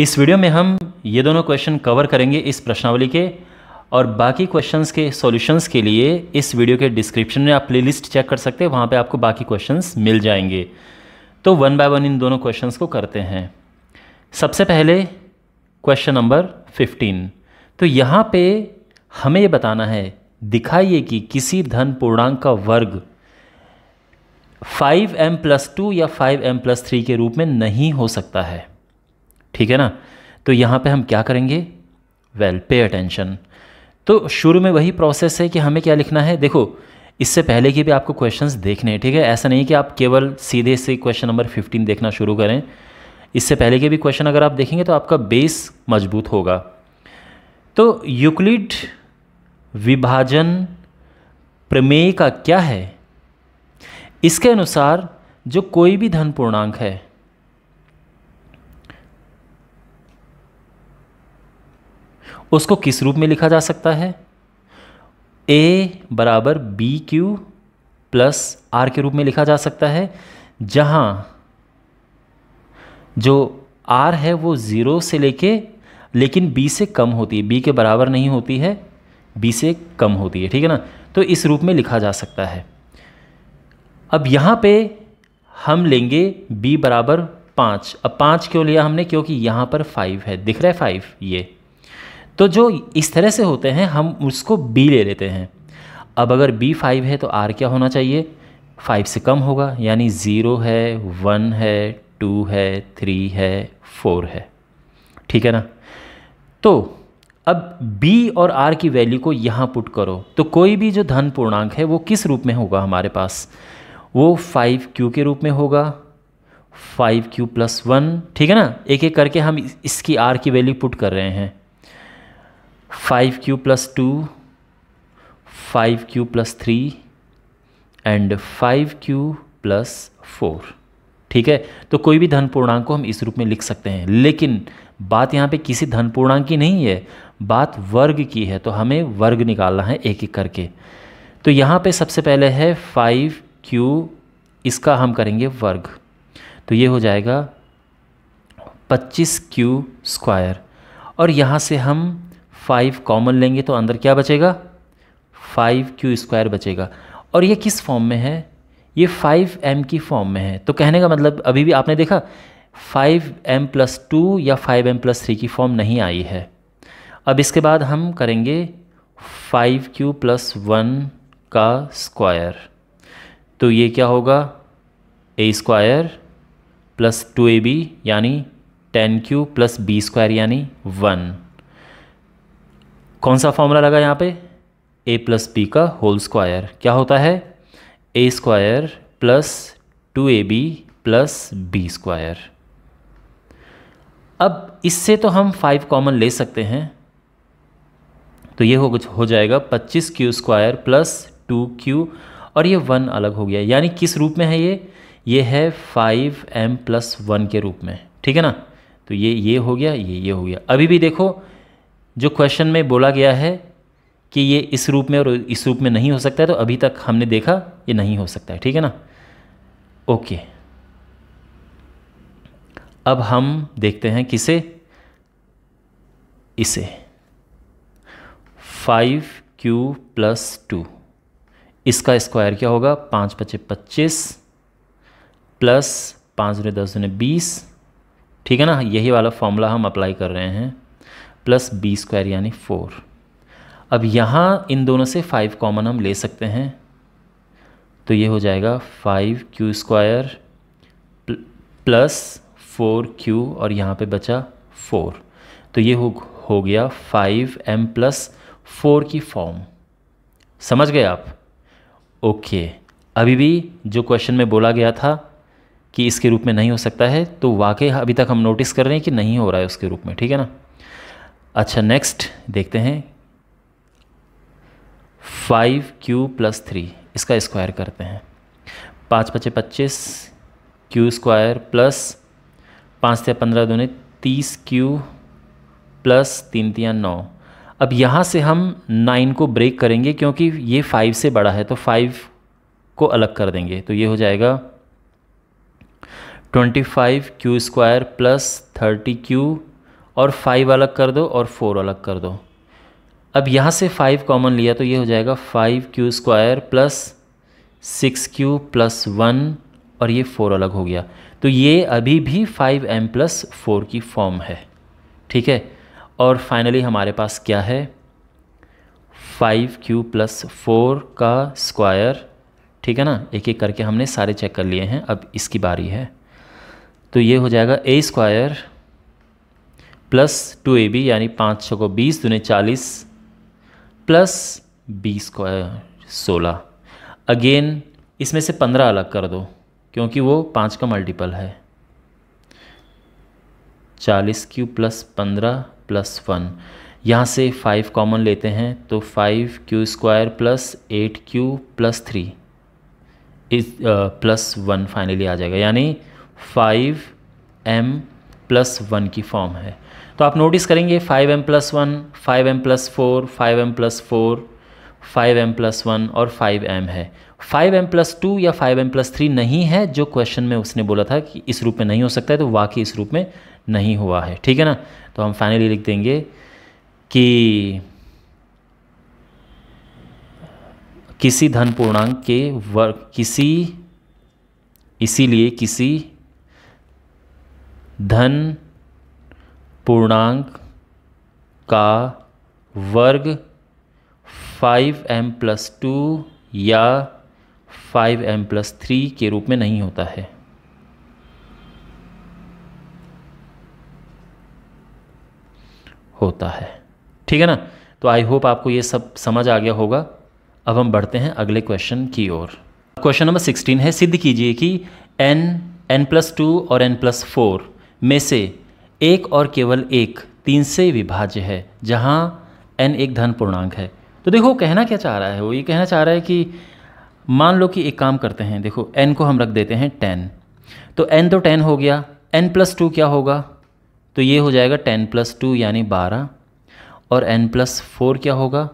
इस वीडियो में हम ये दोनों क्वेश्चन कवर करेंगे इस प्रश्नावली के और बाकी क्वेश्चंस के सॉल्यूशंस के लिए इस वीडियो के डिस्क्रिप्शन में आप प्लेलिस्ट चेक कर सकते हैं वहाँ पे आपको बाकी क्वेश्चंस मिल जाएंगे तो वन बाय वन इन दोनों क्वेश्चंस को करते हैं सबसे पहले क्वेश्चन नंबर फिफ्टीन तो यहाँ पे हमें ये बताना है दिखाइए कि किसी धन पूर्णांक का वर्ग फाइव एम प्लस टू या फाइव एम प्लस थ्री के रूप में नहीं हो सकता है ठीक है ना तो यहाँ पे हम क्या करेंगे वेल पे अटेंशन तो शुरू में वही प्रोसेस है कि हमें क्या लिखना है देखो इससे पहले की भी आपको क्वेश्चंस देखने हैं ठीक है ऐसा नहीं कि आप केवल सीधे से क्वेश्चन नंबर फिफ्टीन देखना शुरू करें इससे पहले के भी क्वेश्चन अगर आप देखेंगे तो आपका बेस मजबूत होगा तो यूक्लिड विभाजन प्रमेय का क्या है इसके अनुसार जो कोई भी धन पूर्णांक है उसको किस रूप में लिखा जा सकता है ए बराबर बी क्यू प्लस आर के रूप में लिखा जा सकता है जहां जो आर है वो ज़ीरो से लेके लेकिन बी से कम होती है बी के बराबर नहीं होती है बी से कम होती है ठीक है ना तो इस रूप में लिखा जा सकता है अब यहाँ पे हम लेंगे b बराबर पाँच अब पाँच क्यों लिया हमने क्योंकि यहाँ पर फाइव है दिख रहा है फाइव ये तो जो इस तरह से होते हैं हम उसको बी ले लेते हैं अब अगर बी फाइव है तो आर क्या होना चाहिए फाइव से कम होगा यानी ज़ीरो है वन है टू है थ्री है फोर है ठीक है ना तो अब b और r की वैल्यू को यहाँ पुट करो तो कोई भी जो धन पूर्णांक है वो किस रूप में होगा हमारे पास वो फाइव क्यू के रूप में होगा फाइव क्यू प्लस वन ठीक है ना एक एक करके हम इसकी r की वैल्यू पुट कर रहे हैं five Q plus two five Q plus three and five Q plus four ठीक है तो कोई भी धन पूर्णांक को हम इस रूप में लिख सकते हैं लेकिन बात यहाँ पे किसी धन पूर्णांक की नहीं है बात वर्ग की है तो हमें वर्ग निकालना है एक एक करके तो यहाँ पे सबसे पहले है फाइव क्यू इसका हम करेंगे वर्ग तो ये हो जाएगा पच्चीस क्यू स्क्वायर और यहाँ से हम फाइव कॉमन लेंगे तो अंदर क्या बचेगा फाइव क्यू स्क्वायर बचेगा और ये किस फॉर्म में है ये फाइव एम की फॉर्म में है तो कहने का मतलब अभी भी आपने देखा फाइव एम प्लस टू या फाइव एम प्लस थ्री की फॉर्म नहीं आई है अब इसके बाद हम करेंगे फाइव क्यू प्लस वन का स्क्वायर तो ये क्या होगा A square plus two A B यानी ten Q plus B square यानी वन कौन सा फॉर्मूला लगा यहाँ पे ए प्लस बी का होल स्क्वायर क्या होता है A square plus two A B plus B square अब इससे तो हम फाइव कॉमन ले सकते हैं तो ये हो हो जाएगा पच्चीस Q square plus two Q और ये वन अलग हो गया यानी किस रूप में है ये ये है फाइव एम प्लस वन के रूप में ठीक है ना तो ये ये हो गया ये ये हो गया अभी भी देखो जो क्वेश्चन में बोला गया है कि ये इस रूप में और इस रूप में नहीं हो सकता है तो अभी तक हमने देखा ये नहीं हो सकता है ठीक है ना ओके अब हम देखते हैं किसे इसे फाइव क्यू प्लस टू इसका स्क्वायर क्या होगा पाँच पचे पच्चीस प्लस पाँच दस दुने बीस ठीक है ना यही वाला फॉर्मूला हम अप्लाई कर रहे हैं प्लस बी स्क्वायर यानी फोर अब यहाँ इन दोनों से फाइव कॉमन हम ले सकते हैं तो ये हो जाएगा five Q square plus four Q और यहाँ पे बचा फोर तो ये हो हो गया फाइव एम प्लस फोर की फॉर्म समझ गए आप ओके अभी भी जो क्वेश्चन में बोला गया था कि इसके रूप में नहीं हो सकता है तो वाकई अभी तक हम नोटिस कर रहे हैं कि नहीं हो रहा है उसके रूप में ठीक है ना अच्छा नेक्स्ट देखते हैं फाइव क्यू प्लस थ्री इसका स्क्वायर करते हैं पाँच पचे पच्चीस क्यू स्क्वायर प्लस पाँच से पंद्रह दूने तीस क्यू प्लस तीन तिया नौ अब यहाँ से हम नाइन को ब्रेक करेंगे क्योंकि ये फाइव से बड़ा है तो फाइव को अलग कर देंगे तो ये हो जाएगा twenty five Q square plus thirty Q और फाइव अलग कर दो और फोर अलग कर दो अब यहाँ से फाइव कॉमन लिया तो ये हो जाएगा five Q square plus six Q plus one और ये फोर अलग हो गया तो ये अभी भी फाइव एम प्लस फोर की फॉर्म है ठीक है और फाइनली हमारे पास क्या है फाइव क्यू प्लस फोर का स्क्वायर ठीक है ना एक एक करके हमने सारे चेक कर लिए हैं अब इसकी बारी है तो ये हो जाएगा A square plus two A B यानी पाँच छः को बीस दुने चालीस प्लस बीस को सोलह अगेन इसमें से पंद्रह अलग कर दो क्योंकि वो पाँच का मल्टीपल है चालीस क्यू प्लस पंद्रह प्लस वन यहाँ से फाइव कॉमन लेते हैं तो five Q square plus eight Q plus three इस प्लस वन फाइनली आ जाएगा यानी फाइव एम प्लस वन की फॉर्म है तो आप नोटिस करेंगे five M plus one five M plus four five M plus four five M plus one और फाइव एम है फाइव एम प्लस टू या फाइव एम प्लस थ्री नहीं है जो क्वेश्चन में उसने बोला था कि इस रूप में नहीं हो सकता है तो वाकई इस रूप में नहीं हुआ है ठीक है ना तो हम फाइनली लिख देंगे कि किसी धन पूर्णांक के वर्ग किसी इसीलिए किसी धन पूर्णांक का वर्ग 5m प्लस टू या 5m प्लस थ्री के रूप में नहीं होता है होता है ठीक है ना तो आई होप आपको ये सब समझ आ गया होगा अब हम बढ़ते हैं अगले क्वेश्चन की ओर क्वेश्चन नंबर सिक्सटीन है सिद्ध कीजिए कि एन एन प्लस टू और एन प्लस फोर में से एक और केवल एक तीन से विभाज्य है जहाँ एन एक धन पूर्णांक है तो देखो कहना क्या चाह रहा है वो ये कहना चाह रहा है कि मान लो कि एक काम करते हैं देखो एन को हम रख देते हैं टेन तो एन तो टेन हो गया एन प्लस टू क्या होगा तो ये हो जाएगा टेन प्लस टू यानी बारह और एन प्लस फोर क्या होगा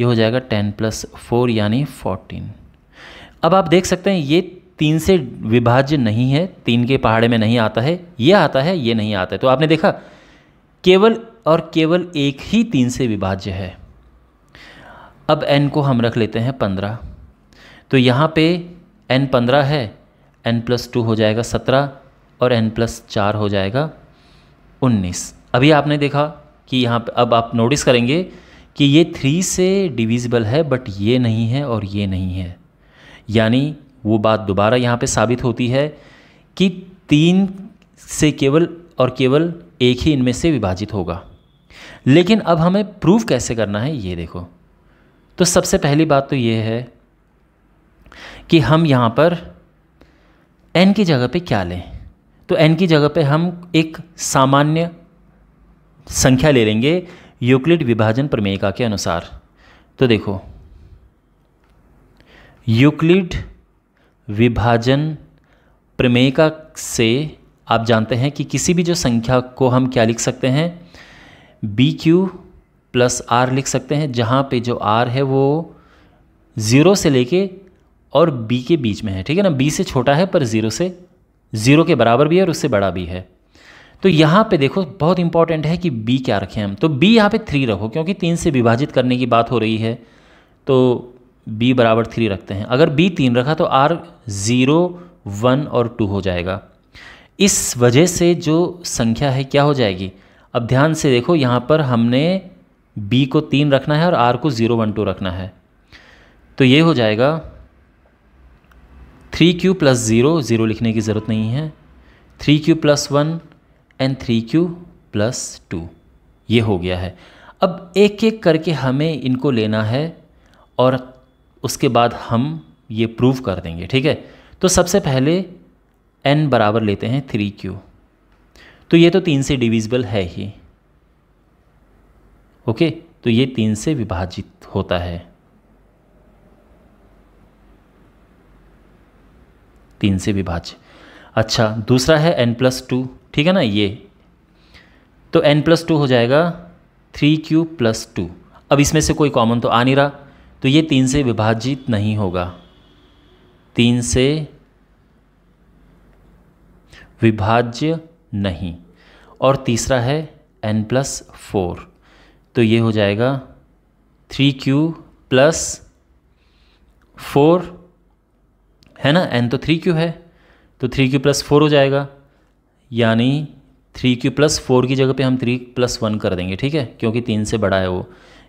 ये हो जाएगा टेन प्लस फोर यानी फोर्टीन अब आप देख सकते हैं ये तीन से विभाज्य नहीं है तीन के पहाड़े में नहीं आता है ये आता है ये नहीं आता है तो आपने देखा केवल और केवल एक ही तीन से विभाज्य है अब एन को हम रख लेते हैं पंद्रह तो यहाँ पे एन पंद्रह है एन प्लस टू हो जाएगा सत्रह और एन प्लस चार हो जाएगा उन्नीस अभी आपने देखा कि यहाँ पे अब आप नोटिस करेंगे कि ये थ्री से डिविजिबल है बट ये नहीं है और ये नहीं है यानी वो बात दोबारा यहाँ पे साबित होती है कि तीन से केवल और केवल एक ही इनमें से विभाजित होगा लेकिन अब हमें प्रूफ कैसे करना है ये देखो तो सबसे पहली बात तो ये है कि हम यहाँ पर एन की जगह पे क्या लें तो एन की जगह पे हम एक सामान्य संख्या ले लेंगे यूक्लिड विभाजन प्रमेयिका के अनुसार तो देखो यूक्लिड विभाजन प्रमेयिका से आप जानते हैं कि किसी भी जो संख्या को हम क्या लिख सकते हैं बी क्यू प्लस आर लिख सकते हैं जहाँ पे जो आर है वो ज़ीरो से लेके और बी के बीच में है ठीक है ना बी से छोटा है पर ज़ीरो से ज़ीरो के बराबर भी है और उससे बड़ा भी है तो यहाँ पे देखो बहुत इंपॉर्टेंट है कि बी क्या रखें हम तो बी यहाँ पे थ्री रखो क्योंकि तीन से विभाजित करने की बात हो रही है तो b बराबर थ्री रखते हैं अगर b तीन रखा तो r ज़ीरो वन और टू हो जाएगा इस वजह से जो संख्या है क्या हो जाएगी अब ध्यान से देखो यहाँ पर हमने b को तीन रखना है और r को ज़ीरो वन टू रखना है तो ये हो जाएगा three Q plus zero zero लिखने की ज़रूरत नहीं है three Q plus one and three Q plus two ये हो गया है अब एक एक करके हमें इनको लेना है और उसके बाद हम ये प्रूव कर देंगे ठीक है तो सबसे पहले n बराबर लेते हैं थ्री क्यू तो ये तो तीन से डिविजिबल है ही ओके तो ये तीन से विभाजित होता है तीन से विभाज्य अच्छा दूसरा है n प्लस टू ठीक है ना ये तो n प्लस टू हो जाएगा थ्री क्यू प्लस टू अब इसमें से कोई कॉमन तो आ नहीं रहा तो ये तीन से विभाजित नहीं होगा तीन से विभाज्य नहीं और तीसरा है n प्लस फोर तो ये हो जाएगा थ्री क्यू प्लस फोर है ना n तो थ्री क्यू है तो थ्री क्यू प्लस फोर हो जाएगा यानी थ्री क्यू प्लस फोर की जगह पे हम थ्री प्लस वन कर देंगे ठीक है क्योंकि तीन से बड़ा है वो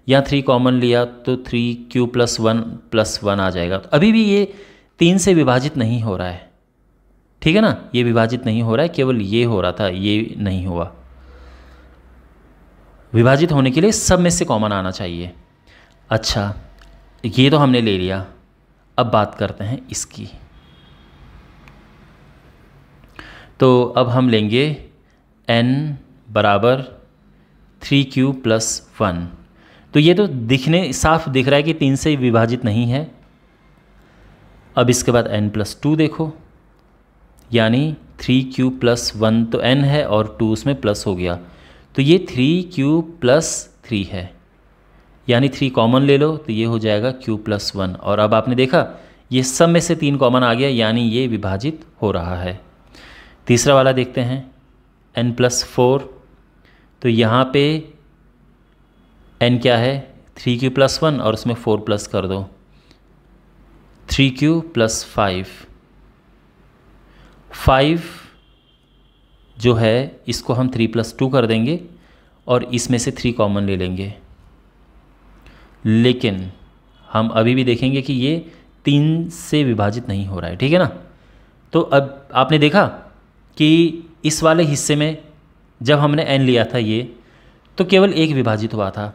या थ्री कॉमन लिया तो three Q plus one plus one आ जाएगा तो अभी भी ये तीन से विभाजित नहीं हो रहा है ठीक है ना ये विभाजित नहीं हो रहा है केवल ये हो रहा था ये नहीं हुआ विभाजित होने के लिए सब में से कॉमन आना चाहिए अच्छा ये तो हमने ले लिया अब बात करते हैं इसकी तो अब हम लेंगे n बराबर थ्री क्यू प्लस वन तो ये तो दिखने साफ दिख रहा है कि तीन से विभाजित नहीं है अब इसके बाद एन प्लस टू देखो यानी थ्री क्यू प्लस वन तो एन है और टू उसमें प्लस हो गया तो ये थ्री क्यू प्लस थ्री है यानी थ्री कॉमन ले लो तो ये हो जाएगा क्यू प्लस वन और अब आपने देखा ये सब में से तीन कॉमन आ गया यानी ये विभाजित हो रहा है तीसरा वाला देखते हैं एन प्लस फोर तो यहाँ पे एन क्या है थ्री क्यू प्लस वन और उसमें फोर प्लस कर दो three Q plus five five जो है इसको हम थ्री प्लस टू कर देंगे और इसमें से थ्री कॉमन ले लेंगे लेकिन हम अभी भी देखेंगे कि ये तीन से विभाजित नहीं हो रहा है ठीक है ना तो अब आपने देखा कि इस वाले हिस्से में जब हमने एन लिया था ये तो केवल एक विभाजित हुआ था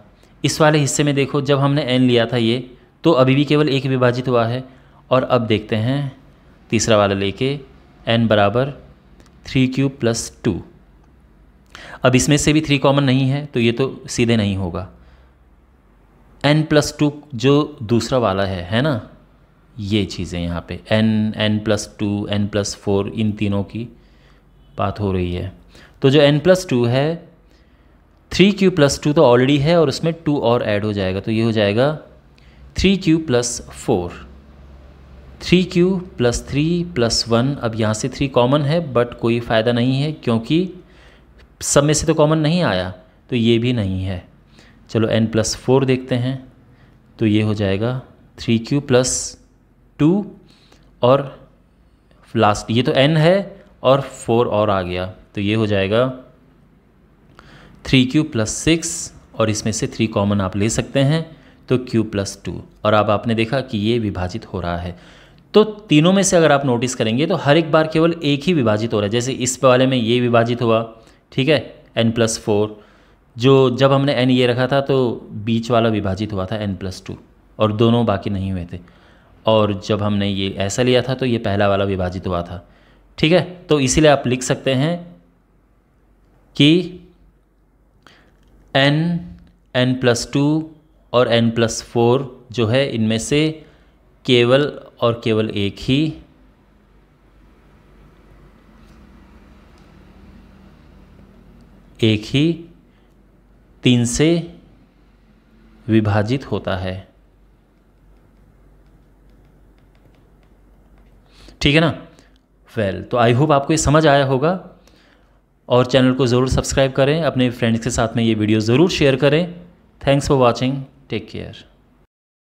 इस वाले हिस्से में देखो जब हमने एन लिया था ये तो अभी भी केवल एक विभाजित हुआ है और अब देखते हैं तीसरा वाला लेके एन बराबर थ्री क्यूब प्लस टू अब इसमें से भी थ्री कॉमन नहीं है तो ये तो सीधे नहीं होगा एन प्लस टू जो दूसरा वाला है है ना ये चीज़ें यहाँ पे N N plus two N plus four इन तीनों की बात हो रही है तो जो एन प्लस टू है थ्री क्यू प्लस टू तो ऑलरेडी है और उसमें टू और ऐड हो जाएगा तो ये हो जाएगा three Q plus four three Q plus three plus one अब यहाँ से थ्री कॉमन है बट कोई फ़ायदा नहीं है क्योंकि सब में से तो कॉमन नहीं आया तो ये भी नहीं है चलो एन प्लस फोर देखते हैं तो ये हो जाएगा थ्री क्यू प्लस टू और लास्ट ये तो एन है और फोर और आ गया तो ये हो जाएगा थ्री क्यू प्लस सिक्स और इसमें से थ्री कॉमन आप ले सकते हैं तो क्यू प्लस टू और अब आपने देखा कि ये विभाजित हो रहा है तो तीनों में से अगर आप नोटिस करेंगे तो हर एक बार केवल एक ही विभाजित हो रहा है जैसे इस वाले में ये विभाजित हुआ ठीक है एन प्लस फोर जो जब हमने एन ये रखा था तो बीच वाला विभाजित हुआ था एन प्लस टू और दोनों बाकी नहीं हुए थे और जब हमने ये ऐसा लिया था तो ये पहला वाला विभाजित हुआ था ठीक है तो इसीलिए आप लिख सकते हैं कि एन एन प्लस टू और एन प्लस फोर जो है इनमें से केवल और केवल एक ही एक ही तीन से विभाजित होता है ठीक है ना वेल well, तो आई होप आपको ये समझ आया होगा और चैनल को ज़रूर सब्सक्राइब करें अपने फ्रेंड्स के साथ में ये वीडियो ज़रूर शेयर करें thanks for watching take care